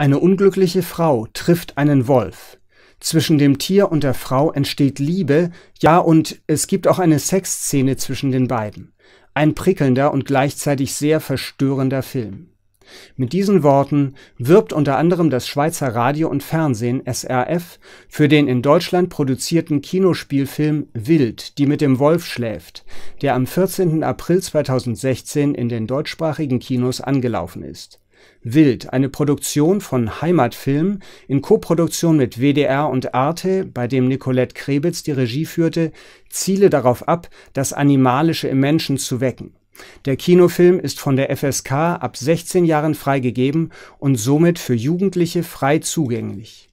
Eine unglückliche Frau trifft einen Wolf. Zwischen dem Tier und der Frau entsteht Liebe, ja, und es gibt auch eine Sexszene zwischen den beiden. Ein prickelnder und gleichzeitig sehr verstörender Film. Mit diesen Worten wirbt unter anderem das Schweizer Radio und Fernsehen SRF für den in Deutschland produzierten Kinospielfilm Wild, die mit dem Wolf schläft, der am 14. April 2016 in den deutschsprachigen Kinos angelaufen ist. Wild, eine Produktion von Heimatfilm in Koproduktion mit WDR und Arte, bei dem Nicolette Krebitz die Regie führte, ziele darauf ab, das Animalische im Menschen zu wecken. Der Kinofilm ist von der FSK ab 16 Jahren freigegeben und somit für Jugendliche frei zugänglich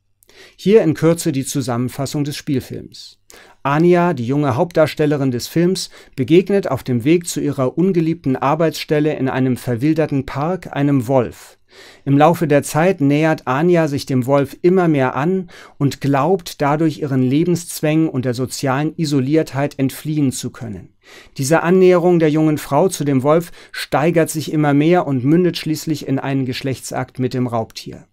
hier in Kürze die Zusammenfassung des Spielfilms. Anja, die junge Hauptdarstellerin des Films, begegnet auf dem Weg zu ihrer ungeliebten Arbeitsstelle in einem verwilderten Park einem Wolf. Im Laufe der Zeit nähert Anja sich dem Wolf immer mehr an und glaubt dadurch ihren Lebenszwängen und der sozialen Isoliertheit entfliehen zu können. Diese Annäherung der jungen Frau zu dem Wolf steigert sich immer mehr und mündet schließlich in einen Geschlechtsakt mit dem Raubtier.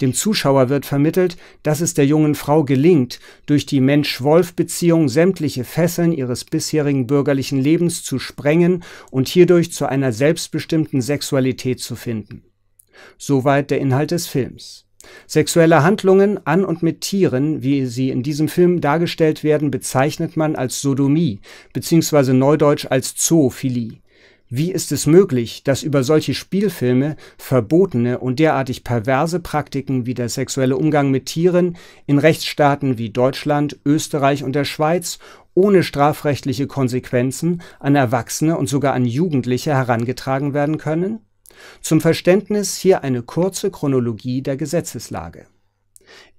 Dem Zuschauer wird vermittelt, dass es der jungen Frau gelingt, durch die Mensch-Wolf-Beziehung sämtliche Fesseln ihres bisherigen bürgerlichen Lebens zu sprengen und hierdurch zu einer selbstbestimmten Sexualität zu finden. Soweit der Inhalt des Films. Sexuelle Handlungen an und mit Tieren, wie sie in diesem Film dargestellt werden, bezeichnet man als Sodomie bzw. neudeutsch als Zoophilie. Wie ist es möglich, dass über solche Spielfilme verbotene und derartig perverse Praktiken wie der sexuelle Umgang mit Tieren in Rechtsstaaten wie Deutschland, Österreich und der Schweiz ohne strafrechtliche Konsequenzen an Erwachsene und sogar an Jugendliche herangetragen werden können? Zum Verständnis hier eine kurze Chronologie der Gesetzeslage.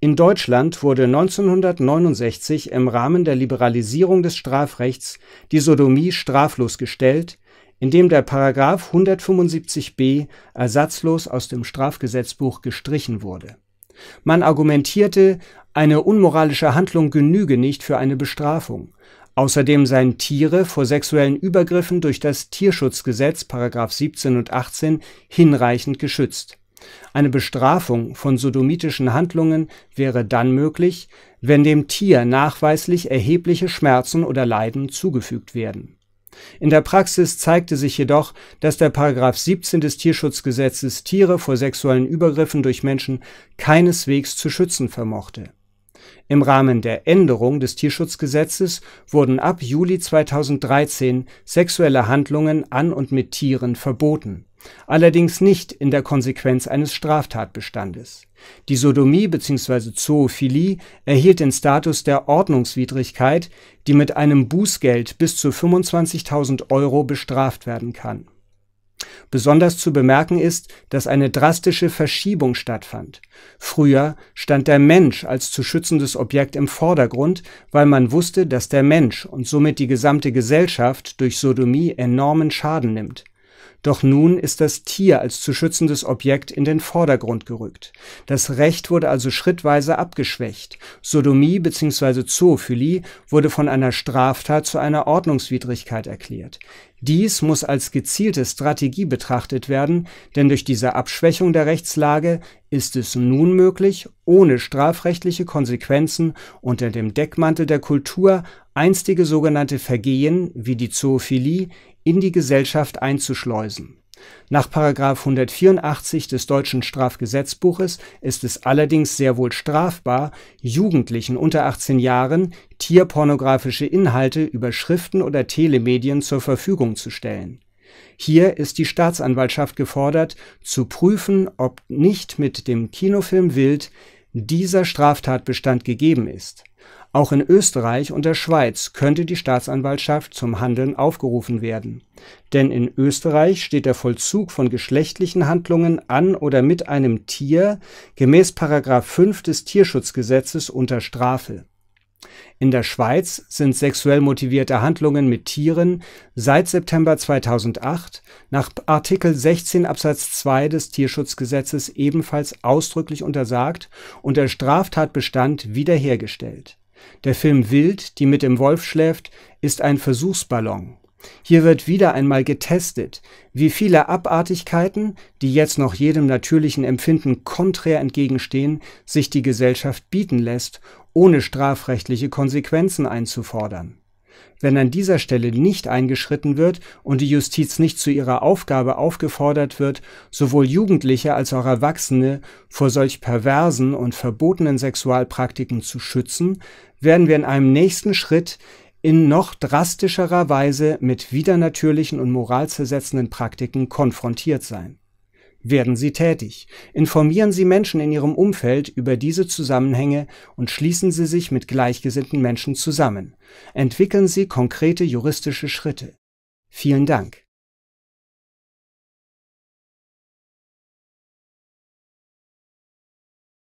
In Deutschland wurde 1969 im Rahmen der Liberalisierung des Strafrechts die Sodomie straflos gestellt, in dem der Paragraph 175b ersatzlos aus dem Strafgesetzbuch gestrichen wurde. Man argumentierte, eine unmoralische Handlung genüge nicht für eine Bestrafung. Außerdem seien Tiere vor sexuellen Übergriffen durch das Tierschutzgesetz (Paragraph 17 und 18) hinreichend geschützt. Eine Bestrafung von sodomitischen Handlungen wäre dann möglich, wenn dem Tier nachweislich erhebliche Schmerzen oder Leiden zugefügt werden in der Praxis zeigte sich jedoch, dass der Paragraph 17 des Tierschutzgesetzes Tiere vor sexuellen Übergriffen durch Menschen keineswegs zu schützen vermochte im Rahmen der Änderung des Tierschutzgesetzes wurden ab Juli 2013 sexuelle Handlungen an und mit Tieren verboten, allerdings nicht in der Konsequenz eines Straftatbestandes. Die Sodomie bzw. Zoophilie erhielt den Status der Ordnungswidrigkeit, die mit einem Bußgeld bis zu 25.000 Euro bestraft werden kann Besonders zu bemerken ist, dass eine drastische Verschiebung stattfand. Früher stand der Mensch als zu schützendes Objekt im Vordergrund, weil man wusste, dass der Mensch und somit die gesamte Gesellschaft durch Sodomie enormen Schaden nimmt. Doch nun ist das Tier als zu schützendes Objekt in den Vordergrund gerückt. Das Recht wurde also schrittweise abgeschwächt. Sodomie bzw. Zoophilie wurde von einer Straftat zu einer Ordnungswidrigkeit erklärt. Dies muss als gezielte Strategie betrachtet werden, denn durch diese Abschwächung der Rechtslage ist es nun möglich, ohne strafrechtliche Konsequenzen unter dem Deckmantel der Kultur einstige sogenannte Vergehen wie die Zoophilie in die Gesellschaft einzuschleusen nach 184 des deutschen Strafgesetzbuches ist es allerdings sehr wohl strafbar, Jugendlichen unter 18 Jahren tierpornografische Inhalte über Schriften oder Telemedien zur Verfügung zu stellen. Hier ist die Staatsanwaltschaft gefordert, zu prüfen, ob nicht mit dem Kinofilm Wild dieser Straftatbestand gegeben ist auch in Österreich und der Schweiz könnte die Staatsanwaltschaft zum Handeln aufgerufen werden. Denn in Österreich steht der Vollzug von geschlechtlichen Handlungen an oder mit einem Tier gemäß 5 des Tierschutzgesetzes unter Strafe. In der Schweiz sind sexuell motivierte Handlungen mit Tieren seit September 2008 nach Artikel 16 Absatz 2 des Tierschutzgesetzes ebenfalls ausdrücklich untersagt und der Straftatbestand wiederhergestellt. Der Film Wild, die mit dem Wolf schläft, ist ein Versuchsballon. Hier wird wieder einmal getestet, wie viele Abartigkeiten, die jetzt noch jedem natürlichen Empfinden konträr entgegenstehen, sich die Gesellschaft bieten lässt, ohne strafrechtliche Konsequenzen einzufordern. Wenn an dieser Stelle nicht eingeschritten wird und die Justiz nicht zu ihrer Aufgabe aufgefordert wird, sowohl Jugendliche als auch Erwachsene vor solch perversen und verbotenen Sexualpraktiken zu schützen, werden wir in einem nächsten Schritt in noch drastischerer Weise mit widernatürlichen und moralzersetzenden Praktiken konfrontiert sein. Werden Sie tätig. Informieren Sie Menschen in Ihrem Umfeld über diese Zusammenhänge und schließen Sie sich mit gleichgesinnten Menschen zusammen. Entwickeln Sie konkrete juristische Schritte. Vielen Dank.